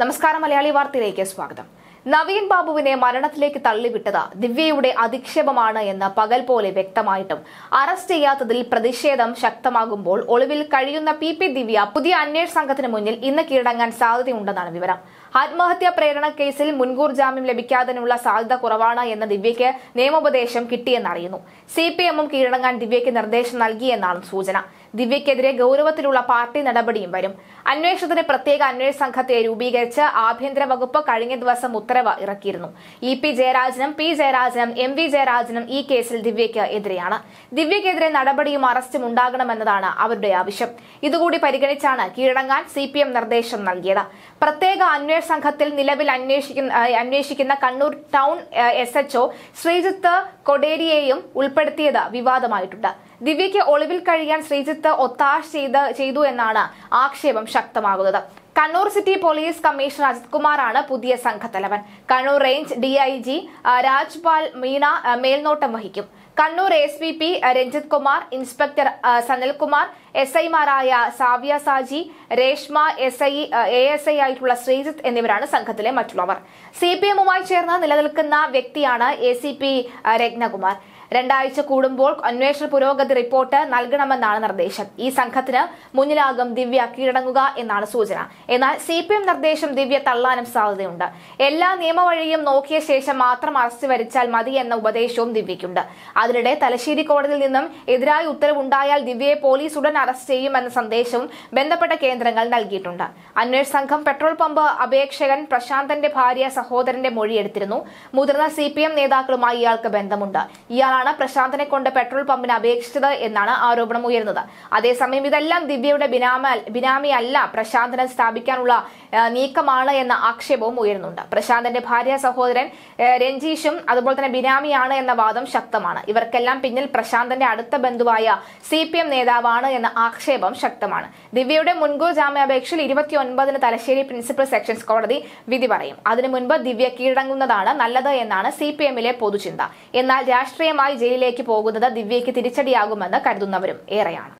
നമസ്കാരം മലയാളി വാർത്തയിലേക്ക് സ്വാഗതം നവീൻ ബാബുവിനെ മരണത്തിലേക്ക് തള്ളിവിട്ടത് ദിവ്യയുടെ അധിക്ഷേപമാണ് എന്ന് പകൽ പോലെ വ്യക്തമായിട്ടും അറസ്റ്റ് ചെയ്യാത്തതിൽ പ്രതിഷേധം ശക്തമാകുമ്പോൾ ഒളിവിൽ കഴിയുന്ന പി പി ദിവ്യ പുതിയ അന്വേഷണ സംഘത്തിന് മുന്നിൽ ഇന്ന് കീഴടങ്ങാൻ സാധ്യതയുണ്ടെന്നാണ് വിവരം ആത്മഹത്യാ പ്രേരണ കേസിൽ മുൻകൂർ ജാമ്യം ലഭിക്കാതിനുള്ള സാധ്യത കുറവാണ് എന്ന ദിവ്യയ്ക്ക് നിയമോപദേശം കിട്ടിയെന്നറിയുന്നു സി പി എമ്മും കീഴടങ്ങാൻ ദിവ്യയ്ക്ക് നിർദ്ദേശം നൽകിയെന്നാണ് സൂചന ദിവ്യക്കെതിരെ ഗൌരവത്തിലുള്ള പാർട്ടി നടപടിയും വരും അന്വേഷണത്തിന് പ്രത്യേക അന്വേഷണ സംഘത്തെ രൂപീകരിച്ച് ആഭ്യന്തര വകുപ്പ് കഴിഞ്ഞ ദിവസം ഉത്തരവ് ഇറക്കിയിരുന്നു ഇ പി ജയരാജനും പി ജയരാജനും എം വി ജയരാജനും ഈ കേസിൽ ദിവ്യയ്ക്ക് എതിരെയാണ് ദിവ്യക്കെതിരെ നടപടിയും അറസ്റ്റും ഉണ്ടാകണമെന്നതാണ് അവരുടെ ആവശ്യം ഇതുകൂടി പരിഗണിച്ചാണ് കീഴടങ്ങാൻ സി പി എം നിർദ്ദേശം നൽകിയത് പ്രത്യേക അന്വേഷണ സംഘത്തിൽ നിലവിൽ അന്വേഷിക്കുന്ന അന്വേഷിക്കുന്ന Kannur town S O Sreejith കൊടേരിയെയും ഉൾപ്പെടുത്തിയത് വിവാദമായിട്ടുണ്ട് ദിവ്യയ്ക്ക് ഒളിവിൽ കഴിയാൻ ശ്രീജിത്ത് സ്ഥലത്ത് ഒത്താശ ചെയ്ത് ചെയ്തു എന്നാണ് ആക്ഷേപം ശക്തമാകുന്നത് Kannur city police commissioner Ajith കുമാറാണ് പുതിയ സംഘത്തലവൻ Kannur range D I G Rajpal Meena മേൽനോട്ടം വഹിക്കും Kannur S V P Ranjith Kumar inspector Sanalkumar S ഐമാരായ Savya Saji Reshma S I A S I ആയിട്ടുള്ള ശ്രീജിത്ത് എന്നിവരാണ് സംഘത്തിലെ മറ്റുള്ളവർ സി പി എമ്മുമായി ചേർന്ന് നിലനിൽക്കുന്ന വ്യക്തിയാണ് എ സി പി രത്നകുമാർ രണ്ടാഴ്ച കൂടുമ്പോൾ അന്വേഷണ പുരോഗതി റിപ്പോർട്ട് നൽകണമെന്നാണ് നിർദ്ദേശം ഈ സംഘത്തിന് മുന്നിലാകും ദിവ്യ കീഴടങ്ങുക എന്നാണ് സൂചന എന്നാൽ സി പി എം നിർദ്ദേശം ദിവ്യ തള്ളാനും സാധ്യതയുണ്ട് എല്ലാ നിയമവഴിയും നോക്കിയ ശേഷം മാത്രം അറസ്റ്റ് വരിച്ചാൽ മതി എന്ന ഉപദേശവും ദിവ്യയ്ക്കുണ്ട് അതിനിടെ തലശ്ശേരി കോടതിയിൽ നിന്നും എതിരായ ഉത്തരവുണ്ടായാൽ ദിവ്യയെ പോലീസ് ഉടൻ അറസ്റ്റ് ചെയ്യുമെന്ന സന്ദേശവും ബന്ധപ്പെട്ട കേന്ദ്രങ്ങൾ നൽകിയിട്ടുണ്ട് അന്വേഷണ സംഘം പെട്രോൾ പമ്പ് അപേക്ഷകൻ പ്രശാന്തന്റെ ഭാര്യ സഹോദരന്റെ മൊഴിയെടുത്തിരുന്നു മുതിർന്ന സി പി എം നേതാക്കളുമായി ഇയാൾക്ക് ബന്ധമുണ്ട് ഇയാളാണ് പ്രശാന്തനെ കൊണ്ട് പെട്രോൾ പമ്പിന് അപേക്ഷിച്ചത് എന്നാണ് ആരോപണം ഉയരുന്നത് അതേസമയം ഇതെല്ലാം ദിവ്യയുടെ ബിനാമ ബിനാമിയല്ല പ്രശാന്തനെ സ്ഥാപിക്കാനുള്ള നീക്കമാണ് എന്ന ആക്ഷേപവും ഉയരുന്നുണ്ട് പ്രശാന്തന്റെ ഭാര്യ സഹോദരൻ രഞ്ജീഷും അതുപോലെ തന്നെ ബിനാമിയാണ് എന്ന വാദം ശക്തമാണ് ഇവർ ഇവർക്കെല്ലാം പിന്നിൽ പ്രശാന്തന്റെ അടുത്ത ബന്ധുവായ സി പി എം നേതാവാണ് എന്ന ആക്ഷേപം ശക്തമാണ് ദിവ്യയുടെ മുൻകൂർ ജാമ്യാപേക്ഷയിൽ ഇരുപത്തിയൊൻപതിന് തലശ്ശേരി പ്രിൻസിപ്പൽ സെക്ഷൻസ് കോടതി വിധി പറയും അതിനു മുൻപ് ദിവ്യ കീഴടങ്ങുന്നതാണ് നല്ലത് എന്നാണ് സി പി എമ്മിലെ പൊതുചിന്ത എന്നാൽ രാഷ്ട്രീയമായി ജയിലിലേക്ക് പോകുന്നത് ദിവ്യയ്ക്ക് തിരിച്ചടിയാകുമെന്ന് കരുതുന്നവരും ഏറെയാണ്